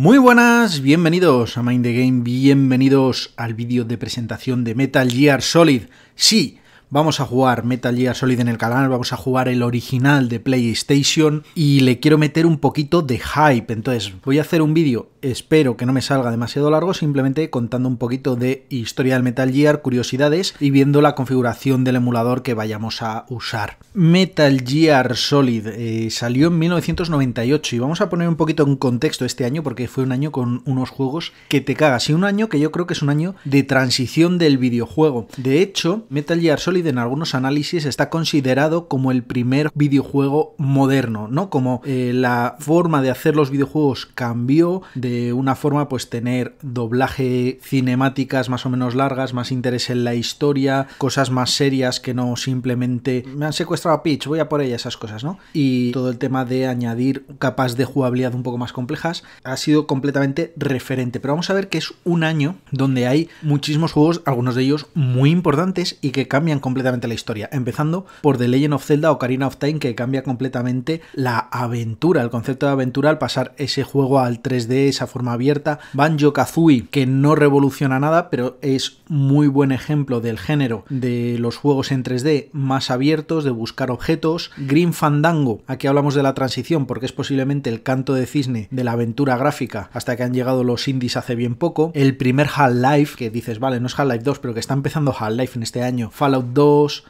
Muy buenas, bienvenidos a Mind the Game, bienvenidos al vídeo de presentación de Metal Gear Solid. Sí, vamos a jugar Metal Gear Solid en el canal, vamos a jugar el original de PlayStation y le quiero meter un poquito de hype. Entonces voy a hacer un vídeo, espero que no me salga demasiado largo, simplemente contando un poquito de historia del Metal Gear, curiosidades y viendo la configuración del emulador que vayamos a usar. Metal Gear Solid eh, salió en 1998 y vamos a poner un poquito en contexto este año porque fue un año con unos juegos que te cagas y un año que yo creo que es un año de transición del videojuego. De hecho, Metal Gear Solid en algunos análisis está considerado como el primer videojuego moderno, ¿no? Como eh, la forma de hacer los videojuegos cambió de una forma pues tener doblaje cinemáticas más o menos largas, más interés en la historia, cosas más serias que no simplemente me han secuestrado a Peach, voy a por ella, esas cosas, ¿no? Y todo el tema de añadir capas de jugabilidad un poco más complejas ha sido completamente referente. Pero vamos a ver que es un año donde hay muchísimos juegos, algunos de ellos muy importantes y que cambian completamente la historia, empezando por The Legend of Zelda Ocarina of Time, que cambia completamente la aventura, el concepto de aventura al pasar ese juego al 3D, esa forma abierta. Banjo Kazooie, que no revoluciona nada, pero es muy buen ejemplo del género de los juegos en 3D más abiertos, de buscar objetos. Green Fandango, aquí hablamos de la transición, porque es posiblemente el canto de cisne de la aventura gráfica hasta que han llegado los indies hace bien poco. El primer Half-Life, que dices, vale, no es Half-Life 2, pero que está empezando Half-Life en este año. Fallout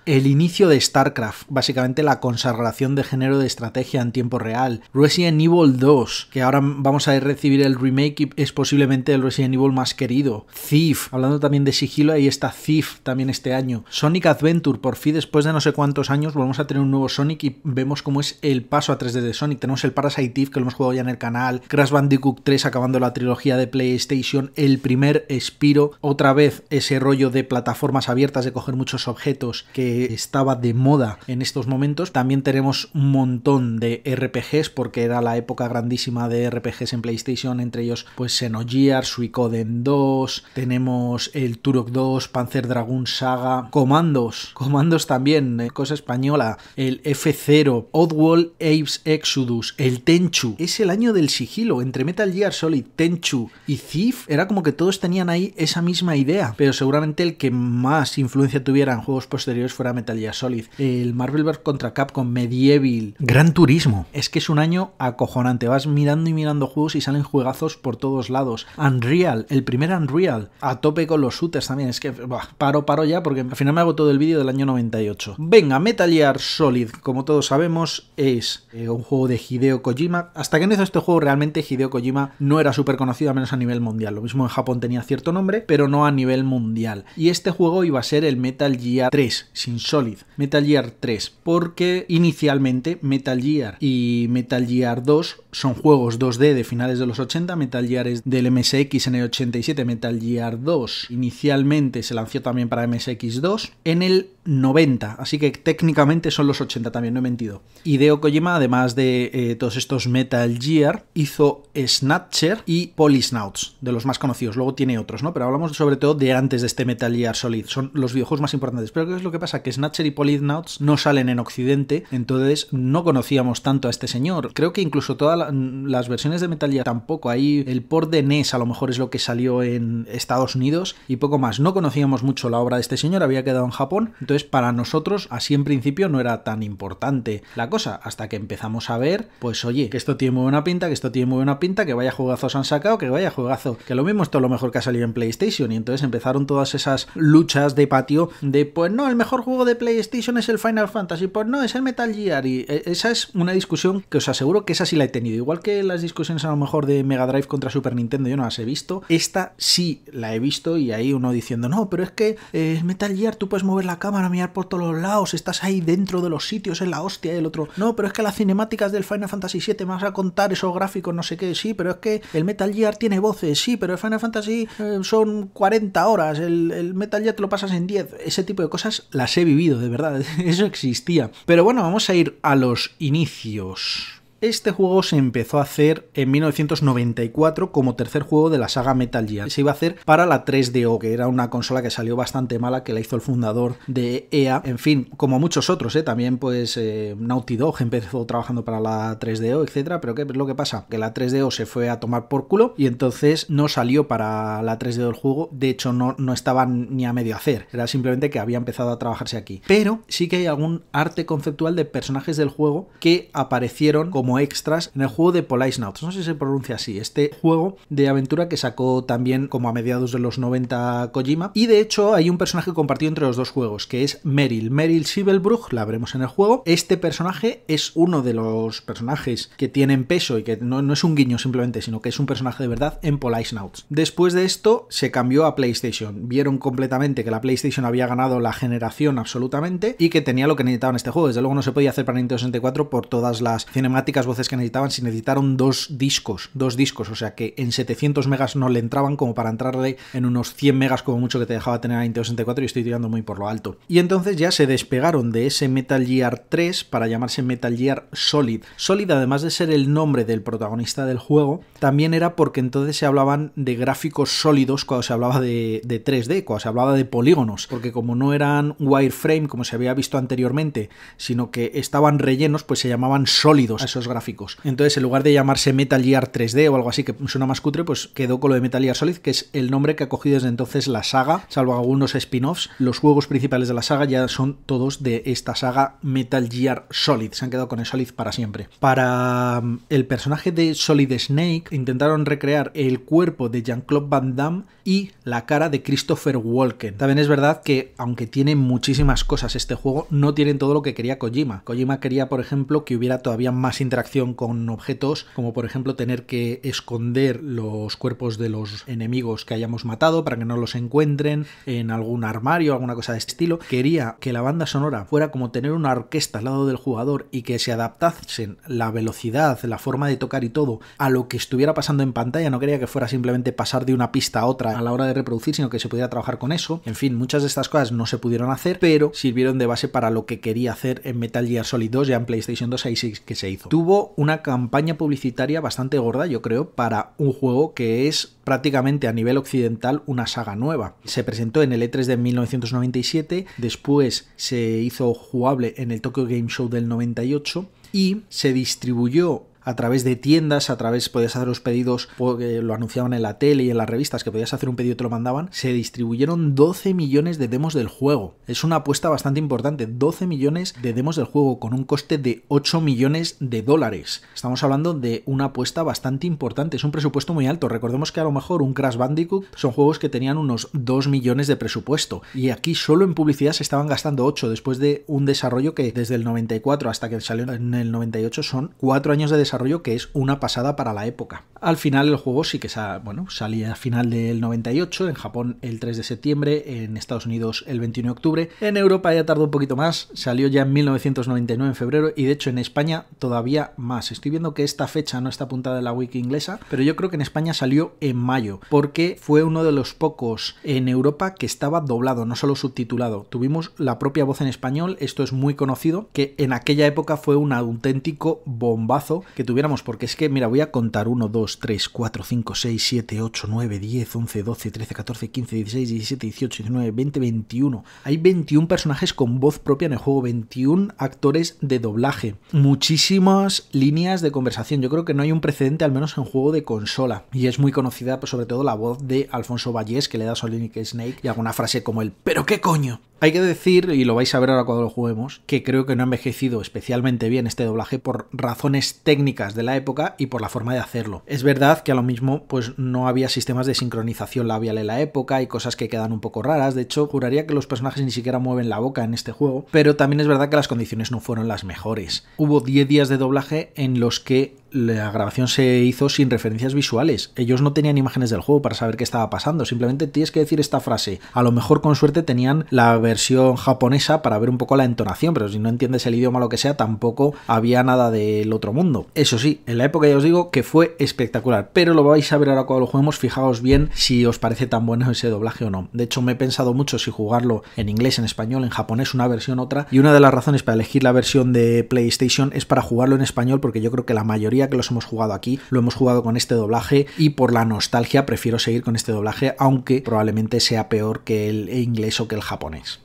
el inicio de StarCraft, básicamente la consagración de género de estrategia en tiempo real, Resident Evil 2, que ahora vamos a recibir el remake y es posiblemente el Resident Evil más querido, Thief, hablando también de sigilo, ahí está Thief también este año, Sonic Adventure, por fin después de no sé cuántos años volvemos a tener un nuevo Sonic y vemos cómo es el paso a 3D de Sonic, tenemos el Parasite Thief que lo hemos jugado ya en el canal, Crash Bandicoot 3 acabando la trilogía de PlayStation, el primer Spiro, otra vez ese rollo de plataformas abiertas de coger muchos objetos, que estaba de moda en estos momentos. También tenemos un montón de RPGs porque era la época grandísima de RPGs en PlayStation, entre ellos pues Xenogear, Suicoden 2, tenemos el Turok 2, Panzer Dragon Saga, Comandos, Comandos también, eh, cosa española, el F0, Oddworld, Apes Exodus, el Tenchu. Es el año del sigilo entre Metal Gear Solid, Tenchu y Thief, era como que todos tenían ahí esa misma idea, pero seguramente el que más influencia tuviera en juegos posteriores fuera Metal Gear Solid, el Marvel vs. contra Capcom, Medieval, Gran Turismo. Es que es un año acojonante. Vas mirando y mirando juegos y salen juegazos por todos lados. Unreal, el primer Unreal, a tope con los shooters también. Es que paro, paro ya porque al final me hago todo el vídeo del año 98. Venga, Metal Gear Solid, como todos sabemos, es eh, un juego de Hideo Kojima. Hasta que empezó este juego realmente Hideo Kojima no era súper conocido, al menos a nivel mundial. Lo mismo en Japón tenía cierto nombre, pero no a nivel mundial. Y este juego iba a ser el Metal Gear sin Solid, Metal Gear 3, porque inicialmente Metal Gear y Metal Gear 2 son juegos 2D de finales de los 80, Metal Gear es del MSX en el 87, Metal Gear 2 inicialmente se lanzó también para MSX2, en el 90, así que técnicamente son los 80 también, no he mentido. Hideo Kojima, además de eh, todos estos Metal Gear, hizo Snatcher y Polysnouts, de los más conocidos. Luego tiene otros, ¿no? Pero hablamos sobre todo de antes de este Metal Gear Solid. Son los videojuegos más importantes. Pero ¿qué es lo que pasa? Que Snatcher y Polysnouts no salen en Occidente, entonces no conocíamos tanto a este señor. Creo que incluso todas las versiones de Metal Gear tampoco. Ahí el port de NES a lo mejor es lo que salió en Estados Unidos y poco más. No conocíamos mucho la obra de este señor, había quedado en Japón. Entonces para nosotros así en principio no era tan importante la cosa, hasta que empezamos a ver, pues oye, que esto tiene muy buena pinta, que esto tiene muy buena pinta, que vaya se han sacado, que vaya juegazo, que lo mismo esto es lo mejor que ha salido en PlayStation y entonces empezaron todas esas luchas de patio de pues no, el mejor juego de PlayStation es el Final Fantasy, pues no, es el Metal Gear y eh, esa es una discusión que os aseguro que esa sí la he tenido, igual que las discusiones a lo mejor de Mega Drive contra Super Nintendo yo no las he visto, esta sí la he visto y ahí uno diciendo no, pero es que eh, Metal Gear tú puedes mover la cámara mirar por todos los lados, estás ahí dentro de los sitios, en la hostia, y el otro, no, pero es que las cinemáticas del Final Fantasy VII me vas a contar esos gráficos, no sé qué, sí, pero es que el Metal Gear tiene voces, sí, pero el Final Fantasy eh, son 40 horas, el, el Metal Gear te lo pasas en 10, ese tipo de cosas las he vivido, de verdad, eso existía. Pero bueno, vamos a ir a los inicios. Este juego se empezó a hacer en 1994 como tercer juego de la saga Metal Gear. Se iba a hacer para la 3DO, que era una consola que salió bastante mala, que la hizo el fundador de EA. En fin, como muchos otros, ¿eh? también pues eh, Naughty Dog empezó trabajando para la 3DO, etcétera. Pero ¿qué es lo que pasa? Que la 3DO se fue a tomar por culo y entonces no salió para la 3DO el juego. De hecho, no, no estaba ni a medio hacer. Era simplemente que había empezado a trabajarse aquí. Pero sí que hay algún arte conceptual de personajes del juego que aparecieron como extras en el juego de Policenauts. No sé si se pronuncia así, este juego de aventura que sacó también como a mediados de los 90 Kojima. Y de hecho hay un personaje compartido entre los dos juegos, que es Meryl. Meryl Siebelbruch, la veremos en el juego. Este personaje es uno de los personajes que tienen peso y que no, no es un guiño simplemente, sino que es un personaje de verdad en Policenauts. Después de esto se cambió a PlayStation. Vieron completamente que la PlayStation había ganado la generación absolutamente y que tenía lo que necesitaba en este juego. Desde luego no se podía hacer para Nintendo 64 por todas las cinemáticas voces que necesitaban si necesitaron dos discos, dos discos, o sea que en 700 megas no le entraban como para entrarle en unos 100 megas como mucho que te dejaba tener a 2064 y estoy tirando muy por lo alto. Y entonces ya se despegaron de ese Metal Gear 3 para llamarse Metal Gear Solid. Solid además de ser el nombre del protagonista del juego, también era porque entonces se hablaban de gráficos sólidos cuando se hablaba de, de 3D, cuando se hablaba de polígonos, porque como no eran wireframe como se había visto anteriormente, sino que estaban rellenos, pues se llamaban sólidos esos gráficos. Entonces, en lugar de llamarse Metal Gear 3D o algo así que suena más cutre, pues quedó con lo de Metal Gear Solid, que es el nombre que ha cogido desde entonces la saga, salvo algunos spin-offs. Los juegos principales de la saga ya son todos de esta saga Metal Gear Solid. Se han quedado con el Solid para siempre. Para mm, el personaje de Solid Snake, intentaron recrear el cuerpo de Jean-Claude Van Damme y la cara de Christopher Walken. También es verdad que, aunque tiene muchísimas cosas este juego, no tienen todo lo que quería Kojima. Kojima quería, por ejemplo, que hubiera todavía más interacción acción con objetos, como por ejemplo tener que esconder los cuerpos de los enemigos que hayamos matado para que no los encuentren en algún armario, alguna cosa de este estilo. Quería que la banda sonora fuera como tener una orquesta al lado del jugador y que se adaptasen la velocidad, la forma de tocar y todo a lo que estuviera pasando en pantalla. No quería que fuera simplemente pasar de una pista a otra a la hora de reproducir, sino que se pudiera trabajar con eso. En fin, muchas de estas cosas no se pudieron hacer, pero sirvieron de base para lo que quería hacer en Metal Gear Solid 2 ya en PlayStation 2 que se hizo. Tuvo hubo una campaña publicitaria bastante gorda, yo creo, para un juego que es prácticamente a nivel occidental una saga nueva. Se presentó en el E3 de 1997, después se hizo jugable en el Tokyo Game Show del 98 y se distribuyó a través de tiendas, a través podías hacer los pedidos, lo anunciaban en la tele y en las revistas, que podías hacer un pedido y te lo mandaban, se distribuyeron 12 millones de demos del juego. Es una apuesta bastante importante, 12 millones de demos del juego con un coste de 8 millones de dólares. Estamos hablando de una apuesta bastante importante, es un presupuesto muy alto. Recordemos que a lo mejor un Crash Bandicoot son juegos que tenían unos 2 millones de presupuesto y aquí solo en publicidad se estaban gastando 8 después de un desarrollo que desde el 94 hasta que salió en el 98 son 4 años de desarrollo que es una pasada para la época. Al final el juego sí que bueno, salía a final del 98, en Japón el 3 de septiembre, en Estados Unidos el 21 de octubre, en Europa ya tardó un poquito más, salió ya en 1999 en febrero y de hecho en España todavía más. Estoy viendo que esta fecha no está apuntada en la wiki inglesa, pero yo creo que en España salió en mayo, porque fue uno de los pocos en Europa que estaba doblado, no solo subtitulado. Tuvimos la propia voz en español, esto es muy conocido, que en aquella época fue un auténtico bombazo que tuviéramos, porque es que, mira, voy a contar 1, 2, 3, 4, 5, 6, 7, 8, 9, 10, 11, 12, 13, 14, 15, 16, 17, 18, 19, 20, 21. Hay 21 personajes con voz propia en el juego, 21 actores de doblaje, muchísimas líneas de conversación. Yo creo que no hay un precedente, al menos en juego de consola, y es muy conocida pues, sobre todo la voz de Alfonso Vallés que le da a Solinic Snake y alguna frase como el ¿pero qué coño? Hay que decir, y lo vais a ver ahora cuando lo juguemos, que creo que no ha envejecido especialmente bien este doblaje por razones técnicas de la época y por la forma de hacerlo. Es verdad que a lo mismo pues no había sistemas de sincronización labial en la época y cosas que quedan un poco raras, de hecho juraría que los personajes ni siquiera mueven la boca en este juego, pero también es verdad que las condiciones no fueron las mejores. Hubo 10 días de doblaje en los que la grabación se hizo sin referencias visuales. Ellos no tenían imágenes del juego para saber qué estaba pasando. Simplemente tienes que decir esta frase. A lo mejor con suerte tenían la versión japonesa para ver un poco la entonación, pero si no entiendes el idioma o lo que sea, tampoco había nada del otro mundo. Eso sí, en la época ya os digo que fue espectacular, pero lo vais a ver ahora cuando lo juguemos. Fijaos bien si os parece tan bueno ese doblaje o no. De hecho, me he pensado mucho si jugarlo en inglés, en español, en japonés, una versión, otra. Y una de las razones para elegir la versión de PlayStation es para jugarlo en español, porque yo creo que la mayoría que los hemos jugado aquí lo hemos jugado con este doblaje y por la nostalgia prefiero seguir con este doblaje, aunque probablemente sea peor que el inglés o que el japonés.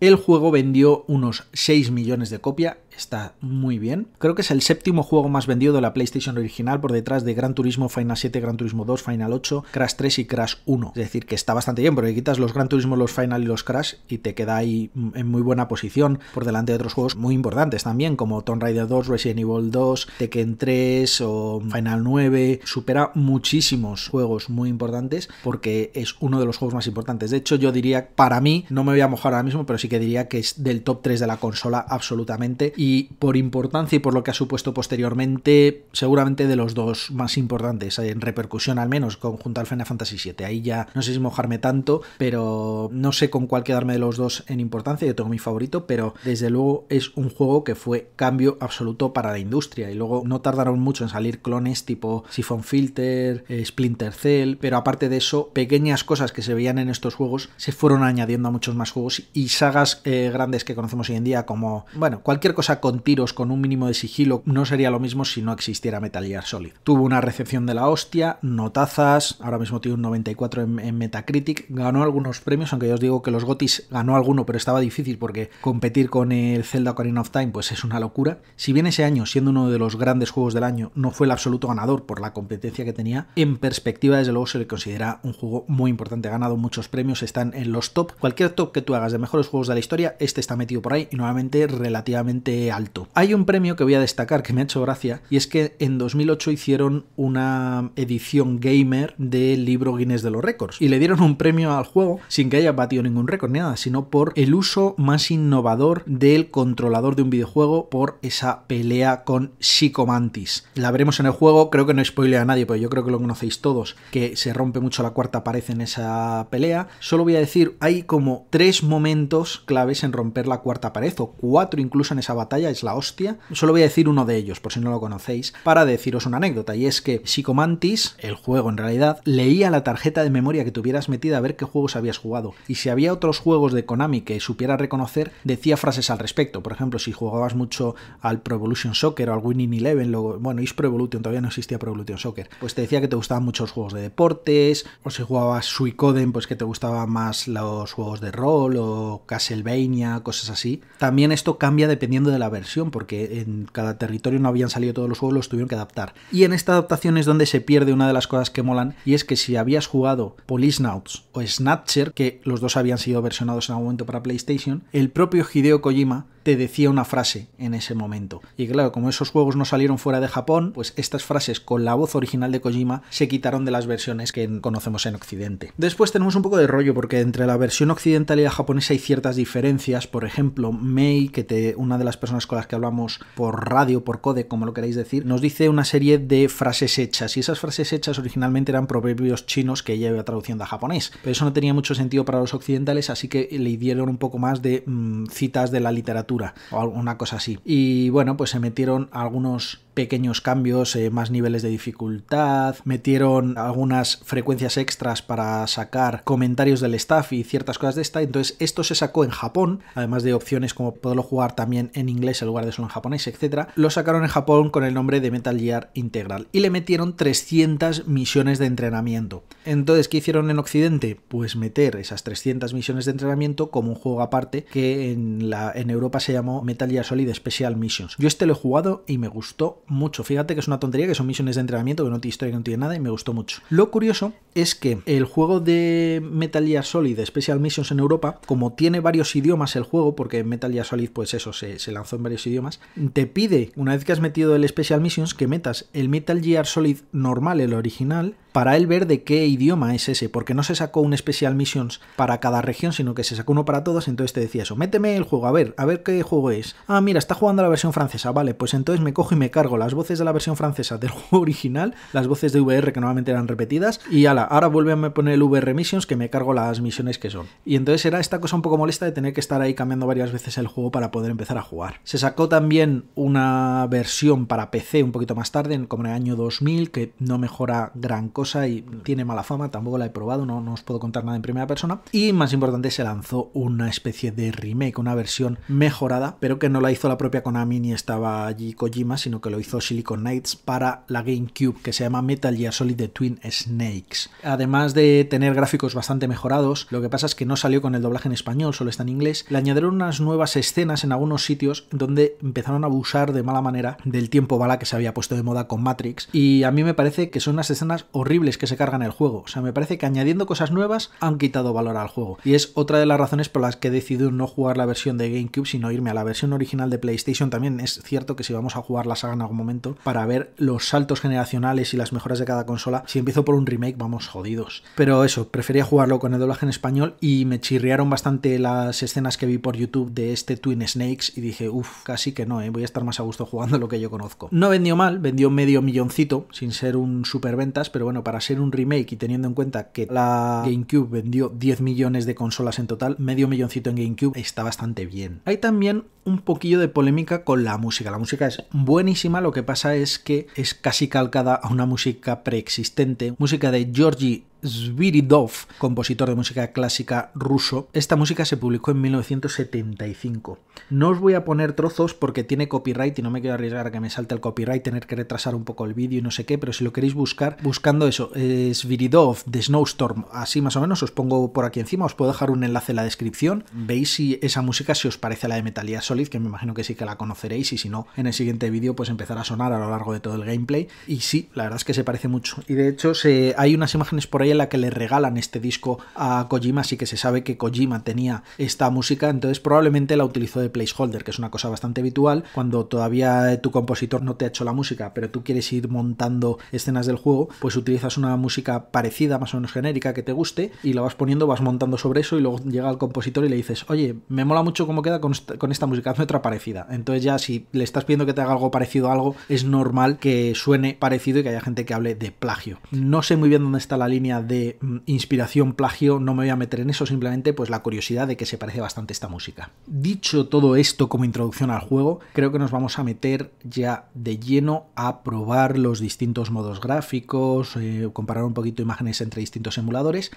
El juego vendió unos 6 millones de copias está muy bien. Creo que es el séptimo juego más vendido de la PlayStation original por detrás de Gran Turismo, Final 7, Gran Turismo 2, Final 8, Crash 3 y Crash 1. Es decir, que está bastante bien porque quitas los Gran Turismo, los Final y los Crash y te queda ahí en muy buena posición por delante de otros juegos muy importantes también como Tomb Raider 2, Resident Evil 2, Tekken 3 o Final 9. Supera muchísimos juegos muy importantes porque es uno de los juegos más importantes. De hecho, yo diría, para mí, no me voy a mojar ahora mismo, pero sí que diría que es del top 3 de la consola absolutamente y por importancia y por lo que ha supuesto posteriormente, seguramente de los dos más importantes, eh, en repercusión al menos, junto al Final Fantasy VII. Ahí ya no sé si mojarme tanto, pero no sé con cuál quedarme de los dos en importancia, yo tengo mi favorito, pero desde luego es un juego que fue cambio absoluto para la industria y luego no tardaron mucho en salir clones tipo Siphon Filter, eh, Splinter Cell, pero aparte de eso, pequeñas cosas que se veían en estos juegos se fueron añadiendo a muchos más juegos y sagas eh, grandes que conocemos hoy en día como, bueno, cualquier cosa con tiros con un mínimo de sigilo no sería lo mismo si no existiera Metal Gear Solid. Tuvo una recepción de la hostia, notazas, ahora mismo tiene un 94 en, Metacritic, ganó algunos premios, aunque yo os digo que los Gotis ganó alguno, pero estaba difícil porque competir con el Zelda Ocarina of Time pues es una locura. Si bien ese año, siendo uno de los grandes juegos del año, no fue el absoluto ganador por la competencia que tenía, en perspectiva desde luego se le considera un juego muy importante, ha ganado muchos premios, están en los top, cualquier top que tú hagas de mejores juegos de la historia, este está metido por ahí y nuevamente relativamente alto. Hay un premio que voy a destacar que me ha hecho gracia y es que en 2008 hicieron una edición gamer del libro Guinness de los récords y le dieron un premio al juego sin que haya batido ningún récord ni nada, sino por el uso más innovador del controlador de un videojuego por esa pelea con Psychomantis. La veremos en el juego, creo que no spoile a nadie, pero yo creo que lo conocéis todos, que se rompe mucho la cuarta pared en esa pelea. Solo voy a decir, hay como tres momentos claves en romper la cuarta pared, o cuatro incluso en esa batalla es la hostia. Solo voy a decir uno de ellos, por si no lo conocéis, para deciros una anécdota, y es que Psychomantis, el juego en realidad, leía la tarjeta de memoria que tuvieras metida a ver qué juegos habías jugado, y si había otros juegos de Konami que supiera reconocer, decía frases al respecto. Por ejemplo, si jugabas mucho al Pro Evolution Soccer o al Winning Eleven, luego bueno, es Pro Evolution, todavía no existía Pro Evolution Soccer, pues te decía que te gustaban mucho los juegos de deportes, o si jugabas Suicoden, pues que te gustaban más los juegos de rol o Castlevania, cosas así. También esto cambia dependiendo de la versión, porque en cada territorio no habían salido todos los juegos, los tuvieron que adaptar. Y en esta adaptación es donde se pierde una de las cosas que molan, y es que si habías jugado Polisnauts o Snatcher, que los dos habían sido versionados en algún momento para PlayStation, el propio Hideo Kojima te decía una frase en ese momento. Y claro, como esos juegos no salieron fuera de Japón, pues estas frases con la voz original de Kojima se quitaron de las versiones que conocemos en Occidente. Después tenemos un poco de rollo porque entre la versión occidental y la japonesa hay ciertas diferencias. Por ejemplo, Mei, que te, una de las personas con las que hablamos por radio, por code, como lo queréis decir, nos dice una serie de frases hechas. Y esas frases hechas originalmente eran proverbios chinos que ella iba traduciendo a japonés. Pero eso no tenía mucho sentido para los occidentales, así que le dieron un poco más de mm, citas de la literatura o alguna cosa así. Y bueno, pues se metieron algunos pequeños cambios, eh, más niveles de dificultad, metieron algunas frecuencias extras para sacar comentarios del staff y ciertas cosas de esta. Entonces esto se sacó en Japón, además de opciones como poderlo jugar también en inglés en lugar de solo en japonés, etc. Lo sacaron en Japón con el nombre de Metal Gear Integral y le metieron 300 misiones de entrenamiento. Entonces, ¿qué hicieron en Occidente? Pues meter esas 300 misiones de entrenamiento como un juego aparte que en, la, en Europa se llamó Metal Gear Solid Special Missions. Yo este lo he jugado y me gustó mucho. Fíjate que es una tontería, que son misiones de entrenamiento, que no tiene historia, que no tiene nada, y me gustó mucho. Lo curioso es que el juego de Metal Gear Solid Special Missions en Europa, como tiene varios idiomas el juego, porque Metal Gear Solid, pues eso, se, lanzó en varios idiomas, te pide, una vez que has metido el Special Missions, que metas el Metal Gear Solid normal, el original, para él ver de qué idioma es ese, porque no se sacó un Special Missions para cada región, sino que se sacó uno para todos, entonces te decía eso, méteme el juego, a ver, a ver qué juego es. Ah, mira, está jugando la versión francesa, vale, pues entonces me cojo y me cargo las voces de la versión francesa del juego original, las voces de VR que normalmente eran repetidas, y ala, ahora vuelve a poner el VR Missions que me cargo las misiones que son. Y entonces era esta cosa un poco molesta de tener que estar ahí cambiando varias veces el juego para poder empezar a jugar. Se sacó también una versión para PC un poquito más tarde, como en el año 2000, que no mejora gran cosa y tiene mala fama, tampoco la he probado, no, no os puedo contar nada en primera persona. Y más importante, se lanzó una especie de remake, una versión mejorada, pero que no la hizo la propia Konami ni estaba allí Kojima, sino que lo hizo Silicon Knights para la GameCube, que se llama Metal Gear Solid The Twin Snakes. Además de tener gráficos bastante mejorados, lo que pasa es que no salió con el doblaje en español, solo está en inglés, le añadieron unas nuevas escenas en algunos sitios donde empezaron a abusar de mala manera del tiempo bala que se había puesto de moda con Matrix, y a mí me parece que son unas escenas horribles que se cargan el juego. O sea, me parece que añadiendo cosas nuevas han quitado valor al juego. Y es otra de las razones por las que he decidido no jugar la versión de GameCube, sino irme a la versión original de PlayStation. También es cierto que si vamos a jugar la saga momento, para ver los saltos generacionales y las mejoras de cada consola. Si empiezo por un remake, vamos jodidos. Pero eso, prefería jugarlo con el doblaje en español y me chirriaron bastante las escenas que vi por YouTube de este Twin Snakes y dije, uff, casi que no, eh, voy a estar más a gusto jugando lo que yo conozco. No vendió mal, vendió medio milloncito, sin ser un superventas, pero bueno, para ser un remake y teniendo en cuenta que la GameCube vendió 10 millones de consolas en total, medio milloncito en GameCube está bastante bien. Hay también un poquillo de polémica con la música. La música es buenísima, lo que pasa es que es casi calcada a una música preexistente, música de Giorgi Sviridov, compositor de música clásica ruso. Esta música se publicó en 1975. No os voy a poner trozos porque tiene copyright y no me quiero arriesgar a que me salte el copyright, tener que retrasar un poco el vídeo y no sé qué, pero si lo queréis buscar, buscando eso, eh, Zviridov Sviridov de Snowstorm, así más o menos, os pongo por aquí encima, os puedo dejar un enlace en la descripción, veis si esa música si os parece a la de Metalía Solid, que me imagino que sí que la conoceréis y si no, en el siguiente vídeo pues empezará a sonar a lo largo de todo el gameplay y sí, la verdad es que se parece mucho y de hecho hay unas imágenes por ahí en la que le regalan este disco a Kojima, así que se sabe que Kojima tenía esta música, entonces probablemente la utilizó de placeholder, que es una cosa bastante habitual cuando todavía tu compositor no te ha hecho la música, pero tú quieres ir montando escenas del juego, pues utilizas una música parecida, más o menos genérica, que te guste y la vas poniendo, vas montando sobre eso y luego llega el compositor y le dices, oye, me mola mucho cómo queda con esta, con esta música, hazme otra parecida. Entonces ya si le estás pidiendo que te haga algo parecido a algo, es normal que suene parecido y que haya gente que hable de plagio. No sé muy bien dónde está la línea de mm, inspiración plagio, no me voy a meter en eso, simplemente pues la curiosidad de que se parece bastante esta música. Dicho todo esto como introducción al juego, creo que nos vamos a meter ya de lleno a probar los distintos modos gráficos, eh, comparar un poquito imágenes entre distintos emuladores,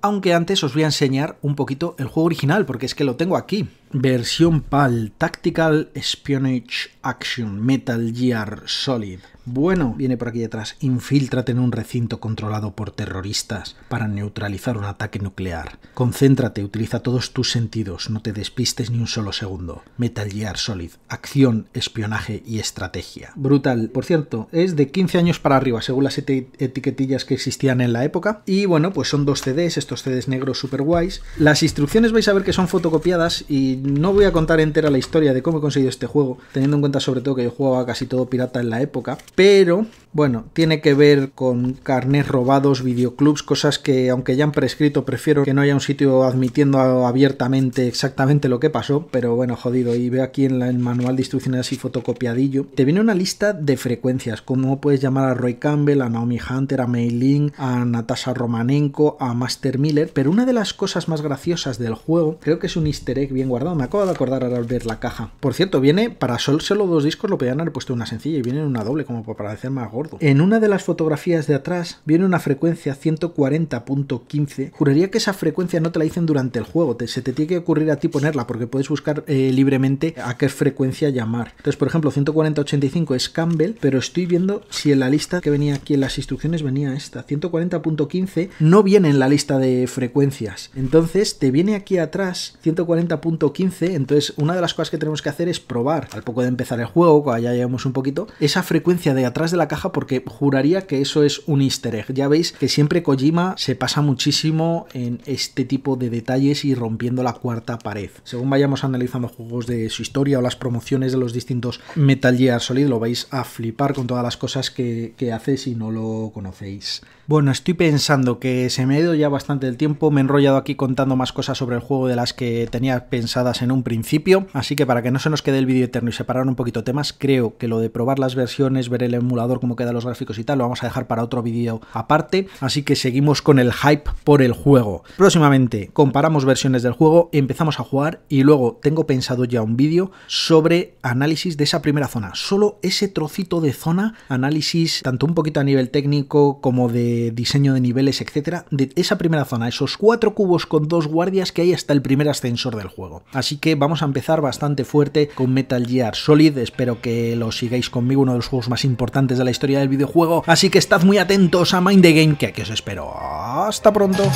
aunque antes os voy a enseñar un poquito el juego original, porque es que lo tengo aquí. Versión PAL, Tactical Espionage Action, Metal Gear Solid. Bueno, viene por aquí detrás, infíltrate en un recinto controlado por terroristas para neutralizar un ataque nuclear. Concéntrate, utiliza todos tus sentidos, no te despistes ni un solo segundo. Metal Gear Solid, acción, espionaje y estrategia. Brutal, por cierto, es de 15 años para arriba, según las etiquetillas que existían en la época. Y bueno, pues son dos CDs, estos CDs negros super guays. Las instrucciones vais a ver que son fotocopiadas y no voy a contar entera la historia de cómo he conseguido este juego, teniendo en cuenta sobre todo que yo jugaba casi todo pirata en la época, pero bueno, tiene que ver con carnes robados, videoclubs, cosas que aunque ya han prescrito, prefiero que no haya un sitio admitiendo abiertamente exactamente lo que pasó, pero bueno, jodido, y ve aquí en el manual de instrucciones así fotocopiadillo, te viene una lista de frecuencias, como puedes llamar a Roy Campbell, a Naomi Hunter, a Mei Ling, a Natasha Romanenko, a Master Miller, pero una de las cosas más graciosas del juego, creo que es un easter egg bien guardado, me acabo de acordar al ver la caja. Por cierto, viene para sol solo dos discos, lo podían haber puesto una sencilla y viene una doble, como para parecer más gordo. En una de las fotografías de atrás viene una frecuencia 140.15. Juraría que esa frecuencia no te la dicen durante el juego, se te tiene que ocurrir a ti ponerla porque puedes buscar eh, libremente a qué frecuencia llamar. Entonces, por ejemplo, 140.85 es Campbell, pero estoy viendo si en la lista que venía aquí en las instrucciones venía esta. 140.15 no viene en la lista de frecuencias. Entonces te viene aquí atrás 140.15, entonces una de las cosas que tenemos que hacer es probar, al poco de empezar el juego, cuando ya llevamos un poquito, esa frecuencia de atrás de la caja porque juraría que eso es un easter egg. Ya veis que siempre Kojima se pasa muchísimo en este tipo de detalles y rompiendo la cuarta pared. Según vayamos analizando juegos de su historia o las promociones de los distintos Metal Gear Solid, lo vais a flipar con todas las cosas que, que hace si no lo conocéis. Bueno, estoy pensando que se me ha ido ya bastante del tiempo, me he enrollado aquí contando más cosas sobre el juego de las que tenía pensadas en un principio, así que para que no se nos quede el vídeo eterno y separar un poquito temas, creo que lo de probar las versiones, ver el emulador, cómo quedan los gráficos y tal, lo vamos a dejar para otro vídeo aparte, así que seguimos con el hype por el juego. Próximamente comparamos versiones del juego, empezamos a jugar y luego tengo pensado ya un vídeo sobre análisis de esa primera zona, solo ese trocito de zona, análisis tanto un poquito a nivel técnico como de diseño de niveles, etcétera, de esa primera zona, esos cuatro cubos con dos guardias que hay hasta el primer ascensor del juego. Así que vamos a empezar bastante fuerte con Metal Gear Solid, espero que lo sigáis conmigo, uno de los juegos más importantes de la historia del videojuego, así que estad muy atentos a Mind the Game, que aquí os espero. ¡Hasta pronto! a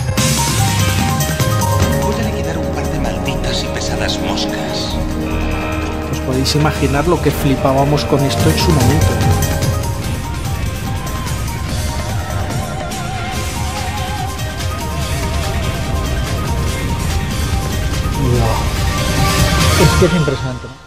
un par de y pesadas moscas. Os podéis imaginar lo que flipábamos con esto en su momento. que es impresionante.